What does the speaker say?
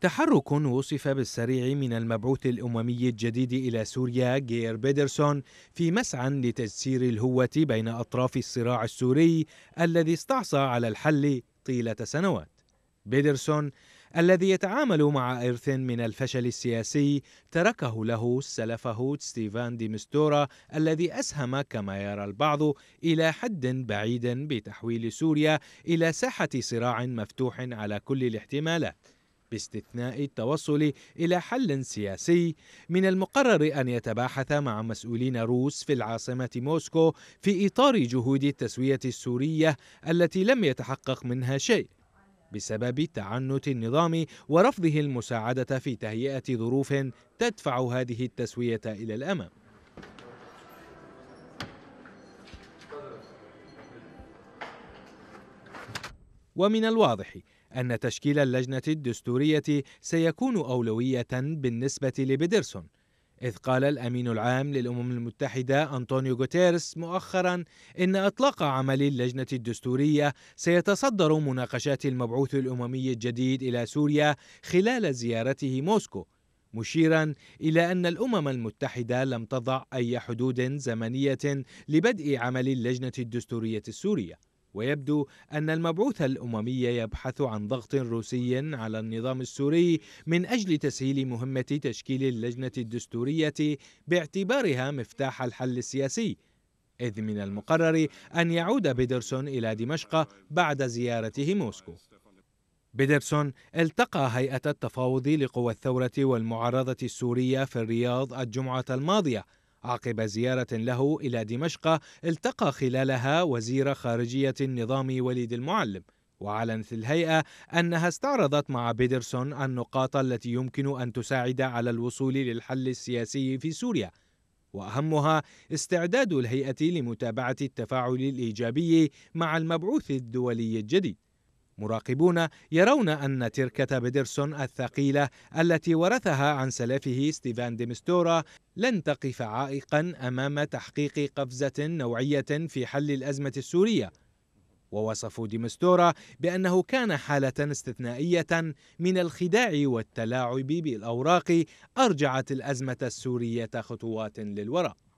تحرك وصف بالسريع من المبعوث الأممي الجديد إلى سوريا جير بيدرسون في مسعى لتجسير الهوة بين أطراف الصراع السوري الذي استعصى على الحل طيلة سنوات بيدرسون الذي يتعامل مع إرث من الفشل السياسي تركه له سلفه ستيفان دي مستورا الذي أسهم كما يرى البعض إلى حد بعيد بتحويل سوريا إلى ساحة صراع مفتوح على كل الاحتمالات باستثناء التوصل الى حل سياسي من المقرر ان يتباحث مع مسؤولين روس في العاصمه موسكو في اطار جهود التسويه السوريه التي لم يتحقق منها شيء بسبب تعنت النظام ورفضه المساعده في تهيئه ظروف تدفع هذه التسويه الى الامام ومن الواضح أن تشكيل اللجنة الدستورية سيكون أولوية بالنسبة لبيدرسون إذ قال الأمين العام للأمم المتحدة أنطونيو غوتيرس مؤخرا إن إطلاق عمل اللجنة الدستورية سيتصدر مناقشات المبعوث الأممي الجديد إلى سوريا خلال زيارته موسكو مشيرا إلى أن الأمم المتحدة لم تضع أي حدود زمنية لبدء عمل اللجنة الدستورية السورية ويبدو أن المبعوث الأممي يبحث عن ضغط روسي على النظام السوري من أجل تسهيل مهمة تشكيل اللجنة الدستورية باعتبارها مفتاح الحل السياسي إذ من المقرر أن يعود بيدرسون إلى دمشق بعد زيارته موسكو بيدرسون التقى هيئة التفاوض لقوى الثورة والمعارضة السورية في الرياض الجمعة الماضية عقب زيارة له إلى دمشق التقى خلالها وزير خارجية النظام وليد المعلم وأعلنت الهيئة أنها استعرضت مع بيدرسون النقاط التي يمكن أن تساعد على الوصول للحل السياسي في سوريا وأهمها استعداد الهيئة لمتابعة التفاعل الإيجابي مع المبعوث الدولي الجديد مراقبون يرون أن تركة بيدرسون الثقيلة التي ورثها عن سلفه ستيفان ديمستورا لن تقف عائقا أمام تحقيق قفزة نوعية في حل الأزمة السورية ووصفوا ديمستورا بأنه كان حالة استثنائية من الخداع والتلاعب بالأوراق أرجعت الأزمة السورية خطوات للوراء